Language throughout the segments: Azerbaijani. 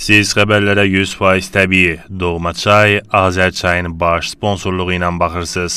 Siz xəbərlərə 100% təbii Doğma çay Azərçayın baş sponsorluğu ilə baxırsınız.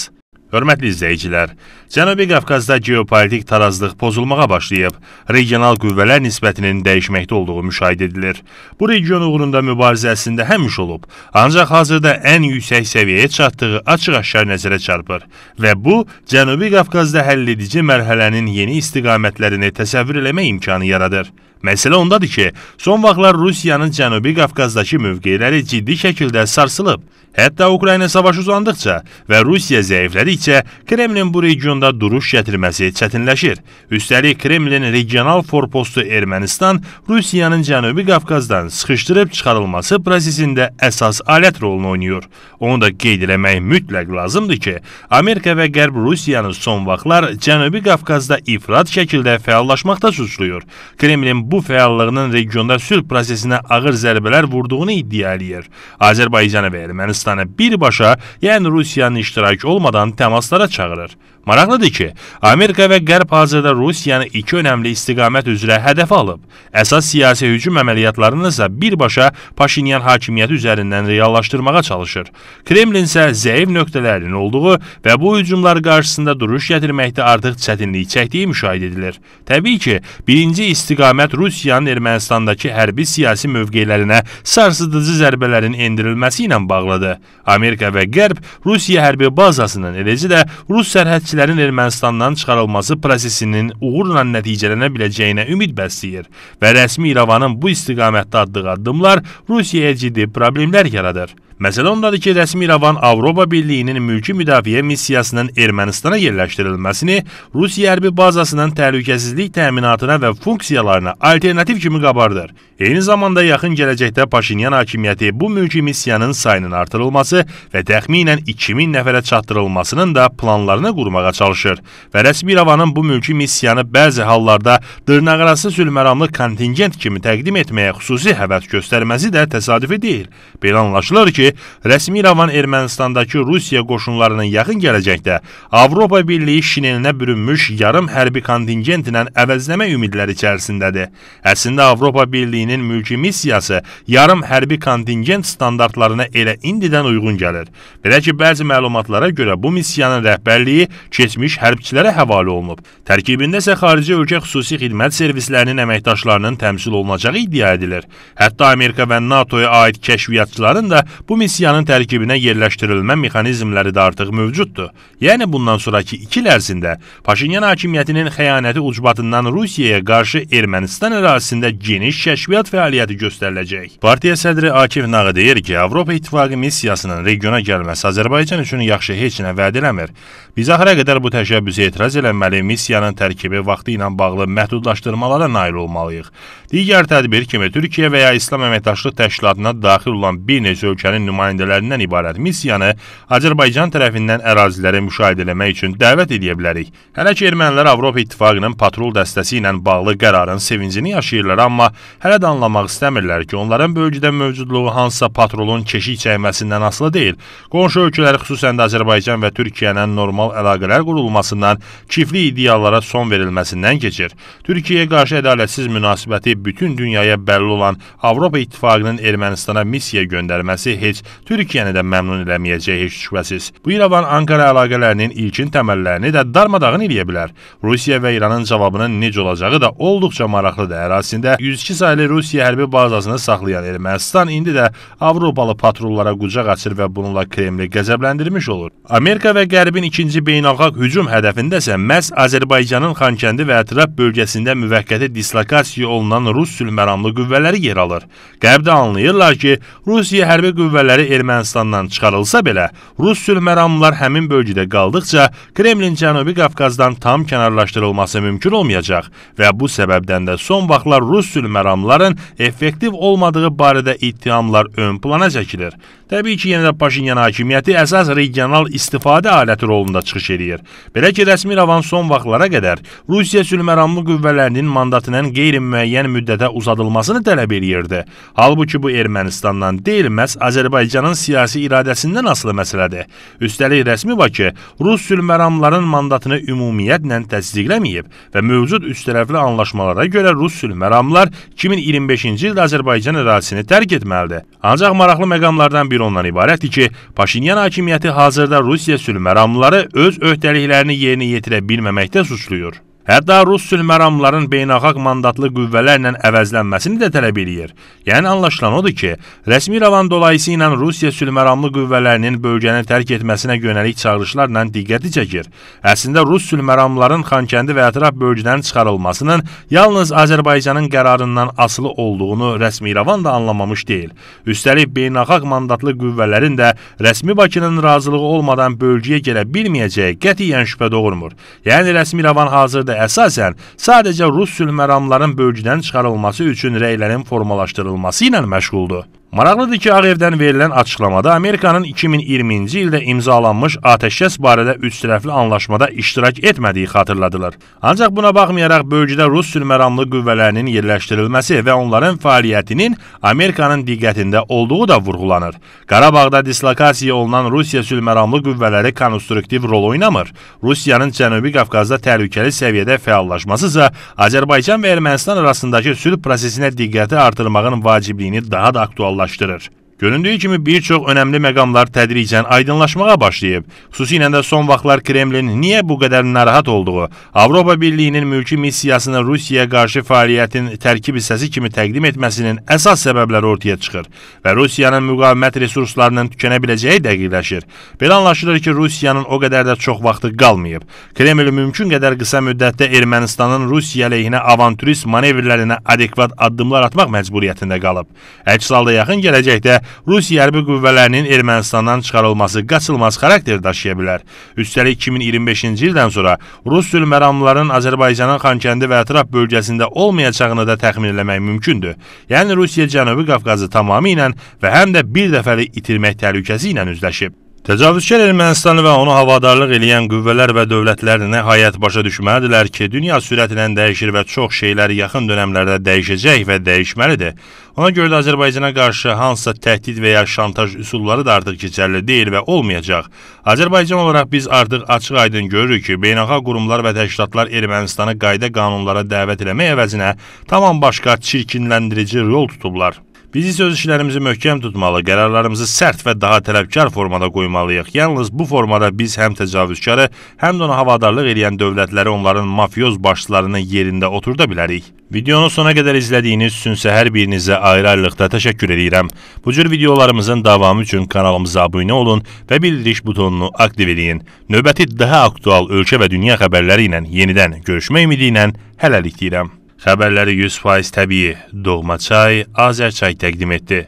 Hörmətli izləyicilər, Cənubi Qafqazda geopolitik tarazlıq pozulmağa başlayıb, regional qüvvələr nisbətinin dəyişməkdə olduğu müşahidə edilir. Bu region uğrunda mübarizə əslində həmiş olub, ancaq hazırda ən yüksək səviyyəyə çatdığı açıq-aşkar nəzərə çarpır və bu Cənubi Qafqazda həll edici mərhələnin yeni istiqamətlərini təsəvvür eləmək imkanı yaradır. Məsələ ondadır ki, son vaxtlar Rusiyanın Cənubi Qafqazdakı mövqeləri ciddi şəkildə sarsılıb. Hətta Ukrayna savaşı uzandıqca və Rusiya zəiflədikcə Kremlin bu regionda duruş gətirməsi çətinləşir. Üstəlik Kremlin regional forpostu Ermənistan Rusiyanın Cənubi Qafqazdan sıxışdırıb çıxarılması prosesində əsas alət rolunu oynayır. Onu da qeyd eləmək mütləq lazımdır ki, Amerika və Qərb Rusiyanı son vaxtlar Cənubi Qafqazda ifrat şəkildə fəallaşmaqda suçluyur. Kremlin bu fəallığının regionda sülh prosesinə ağır zərbələr vurduğunu iddia eləyir. Azərbaycan və Ermənistan Ermənistanı birbaşa, yəni Rusiyanın iştirakı olmadan təmaslara çağırır. Maraqlıdır ki, Amerika və Qərb hazırda Rusiyanı iki önəmli istiqamət üzrə hədəf alıb. Əsas siyasi hücum əməliyyatlarını isə birbaşa Paşinyan hakimiyyəti üzərindən reallaşdırmağa çalışır. Kremlin isə zəif nöqtələrinin olduğu və bu hücumlar qarşısında duruş gətirməkdə artıq çətinlik çəkdiyi müşahidə edilir. Təbii ki, birinci istiqamət Rusiyanın Ermənistandakı hərbi siyasi mövqelərinə sarsıdıcı zərbələrin endirilməsi ilə bağlıdır. Amerika və Qərb Rusiya hərbi bazasının, eləcə də Rus sərhədçi işçilərin Ermənistandan çıxarılması prosesinin uğurla nəticələnə biləcəyinə ümid bəsləyir və rəsmi İrəvanın bu istiqamətdə atdığı addımlar Rusiyaya ciddi problemlər yaradır. Məsələ ondadır ki, rəsmi İrəvan Avropa Birliyinin mülki müdafiə missiyasının Ermənistana yerləşdirilməsini Rusiya hərbi bazasının təhlükəsizlik təminatına və funksiyalarına alternativ kimi qabardır. Eyni zamanda yaxın gələcəkdə Paşinyan hakimiyyəti bu mülki missiyanın sayının artırılması və təxminən 2000 nəfərə çatdırılmasının da planlarını qurmağa çalışır və rəsmi İrəvanın bu mülki missiyanı bəzi hallarda dırnaqarası sülməramlı kontingent kimi təqdim etməyə xüsusi həvəs göstərməsi də təsadüfi deyil. Belə anlaşılır ki, rəsmi İrəvan Ermənistandakı Rusiya qoşunlarının yaxın gələcəkdə Avropa Birliyi şinelinə bürünmüş yarım hərbi kontingentlə əvəzləmə ümidləri içərisindədir. Əslində Avropa Birliyinin mülki missiyası yarım hərbi kontingent standartlarına elə indidən uyğun gəlir. Belə ki, bəzi məlumatlara görə bu missiyanın rəhbərliyi keçmiş hərbçilərə həvalə olunub. Tərkibində isə xarici ölkə xüsusi xidmət servislərinin əməkdaşlarının təmsil olunacağı iddia edilir. Hətta Amerika və NATO-ya aid kəşfiyyatçıların da bu Bu missiyanın tərkibinə yerləşdirilmə mexanizmləri də artıq mövcuddur. Yəni bundan sonrakı 2 il ərzində Paşinyan hakimiyyətinin xəyanəti ucbatından Rusiyaya qarşı Ermənistan ərazisində geniş kəşfiyyat fəaliyyəti göstəriləcək. Partiya sədri Akif Nağı deyir ki, Avropa İttifaqı missiyasının regiona gəlməsi Azərbaycan üçün yaxşı heç nə vəd eləmir. Biz axıra qədər bu təşəbbüsə etiraz eləməli, missiyanın tərkibi vaxtı ilə bağlı məhdudlaşdırmalara nail olmalıyıq. Digər tədbir kimi Türkiyə və ya İslam Əməkdaşlıq Təşkilatına daxil olan bir neçə ölkənin Ermənistan nümayəndələrindən ibarət missiyanı Azərbaycan tərəfindən ərazilərə müşahidə eləmək üçün dəvət edə bilərik. Hələ ki ermənilər Avropa İttifaqının patrul dəstəsi ilə bağlı qərarın sevincini yaşayırlar, amma hələ də anlamaq istəmirlər ki, onların bölgədə mövcudluğu hansısa patrulun keşik çəkməsindən asılı deyil. Qonşu ölkələr, xüsusən də Azərbaycan və Türkiyənin normal əlaqələr qurulmasından, kifli iddialara son verilməsindən keçir. Türkiyəyə qarşı ədalətsiz münasibəti bütün dünyaya bəlli olan Avropa İttifaqının Ermənistana missiya göndərməsi heç heç Türkiyəni də məmnun eləməyəcək heç şübhəsiz. Bu İrəvan Ankara əlaqələrinin ilkin təməllərini də darmadağın eləyə bilər. Rusiya və İranın cavabının necə olacağı da olduqca maraqlıdır. Ərazisində 102 saylı Rusiya hərbi bazasını saxlayan Ermənistan indi də Avropalı patrullara qucaq açır və bununla Kremli qəzəbləndirmiş olur. Amerika və Qərbin ikinci beynəlxalq hücum hədəfində isə məhz Azərbaycanın Xankəndi və ətraf bölgəsində müvəqqəti dislokasiya olunan Rus sülhməramlı qüvvələri yer alır. Qərbdə anlayırlar ki, Rusiya hərbi qüvvələri qüvvələri Ermənistandan çıxarılsa belə, rus sülhməramlılar həmin bölgədə qaldıqca Kremlin Cənubi Qafqazdan tam kənarlaşdırılması mümkün olmayacaq və bu səbəbdən də son vaxtlar rus sülhməramlıların effektiv olmadığı barədə ittihamlar ön plana çəkilir. Təbii ki, yenə də Paşinyan hakimiyyəti əsas regional istifadə aləti rolunda çıxış eləyir. Belə ki, rəsmi ravan son vaxtlara qədər Rusiya sülhməramlı qüvvələrinin mandatının qeyri-müəyyən müddətə uzadılmasını tələb eləyirdi. Halbuki bu Ermənistandan deyil, məhz Azərbaycandan Azərbaycanın siyasi iradəsindən asılı məsələdir. Üstəlik rəsmi Bakı rus sülhməramların mandatını ümumiyyətlə təsdiqləməyib və mövcud üçtərəfli anlaşmalara görə rus sülhməramlar 2025-ci ildə Azərbaycan ərazisini tərk etməlidir. Ancaq maraqlı məqamlardan biri ondan ibarətdir ki, Paşinyan hakimiyyəti hazırda Rusiya sülhməramları öz öhdəliklərini yerinə yetirə bilməməkdə suçluyur. Hətta rus sülməramların beynəlxalq mandatlı qüvvələrlə əvəzlənməsini də tələb eləyir. Yəni anlaşılan odur ki, rəsmi ravan dolayısıyla Rusiya sülməramlı qüvvələrinin bölgəni tərk etməsinə yönəlik çağırışlarla diqqəti çəkir. Əslində rus sülməramların Xankəndi və ətraf bölgədən çıxarılmasının yalnız Azərbaycanın qərarından asılı olduğunu rəsmi ravan da anlamamış deyil. Üstəlik beynəlxalq mandatlı qüvvələrin də rəsmi Bakının razılığı olmadan bölgəyə gələ bilməyəcəyi qətiyyən şübhə doğurmur. Yəni rəsmi ravan hazırda da əsasən sadəcə rus sülhməramların bölgüdən çıxarılması üçün rəylərin formalaşdırılması ilə məşğuldur. Maraqlıdır ki, Ağ Evdən verilən açıqlamada Amerikanın 2020-ci ildə imzalanmış atəşkəs barədə üçtərəfli anlaşmada iştirak etmədiyi xatırladılar. Ancaq buna baxmayaraq bölgədə Rus sülhməramlı qüvvələrinin yerləşdirilməsi və onların fəaliyyətinin Amerikanın diqqətində olduğu da vurğulanır. Qarabağda dislokasiya olunan Rusiya sülhməramlı qüvvələri konstruktiv rol oynamır. Rusiyanın Cənubi Qafqazda təhlükəli səviyyədə fəallaşması isə Azərbaycan və Ermənistan arasındakı sülh prosesinə diqqəti artırmağın vacibliyini daha da aktuallaşdırır kararlaştırır. Göründüyü kimi bir çox önəmli məqamlar tədricən aydınlaşmağa başlayıb. Xüsusilə də son vaxtlar Kremlin niyə bu qədər narahat olduğu, Avropa Birliyinin mülki missiyasını Rusiyaya qarşı fəaliyyətin tərkib hissəsi kimi təqdim etməsinin əsas səbəbləri ortaya çıxır və Rusiyanın müqavimət resurslarının tükənə biləcəyi dəqiqləşir. Belə anlaşılır ki, Rusiyanın o qədər də çox vaxtı qalmayıb. Kreml mümkün qədər qısa müddətdə Ermənistanın Rusiya əleyhinə avanturist manevrlərinə adekvat addımlar atmaq məcburiyyətində qalıb. Əks halda yaxın gələcəkdə Rusiya hərbi qüvvələrinin Ermənistandan çıxarılması qaçılmaz xarakter daşıya bilər. Üstəlik 2025-ci ildən sonra rus sülməramlıların Azərbaycanın Xankəndi və ətraf bölgəsində olmayacağını da təxmin eləmək mümkündür. Yəni Rusiya Cənubi Qafqazı tamamilə və həm də bir dəfəlik itirmək təhlükəsi ilə üzləşib. Təcavüzkar Ermənistanı və onu havadarlıq eləyən qüvvələr və dövlətlər nəhayət başa düşməlidirlər ki, dünya sürətlə dəyişir və çox şeylər yaxın dönəmlərdə dəyişəcək və dəyişməlidir. Ona görə də Azərbaycana qarşı hansısa təhdid və ya şantaj üsulları da artıq keçərli deyil və olmayacaq. Azərbaycan olaraq biz artıq açıq-aydın görürük ki, beynəlxalq qurumlar və təşkilatlar Ermənistanı qayda qanunlara dəvət eləmək əvəzinə tamam başqa çirkinləndirici rol tutublar. Biz isə öz işlərimizi möhkəm tutmalı, qərarlarımızı sərt və daha tələbkar formada qoymalıyıq. Yalnız bu formada biz həm təcavüzkarı, həm də ona havadarlıq edən dövlətləri onların mafyoz başçılarının yerində oturda bilərik. Videonu sona qədər izlədiyiniz üçün hər birinizə ayrı-ayrılıqda təşəkkür edirəm. Bu cür videolarımızın davamı üçün kanalımıza abunə olun və bildiriş butonunu aktiv edin. Növbəti daha aktual ölkə və dünya xəbərləri ilə yenidən görüşmək ümidi ilə hələlik deyirəm. Xəbərləri 100% təbii Doğma çay Azərçay təqdim etdi.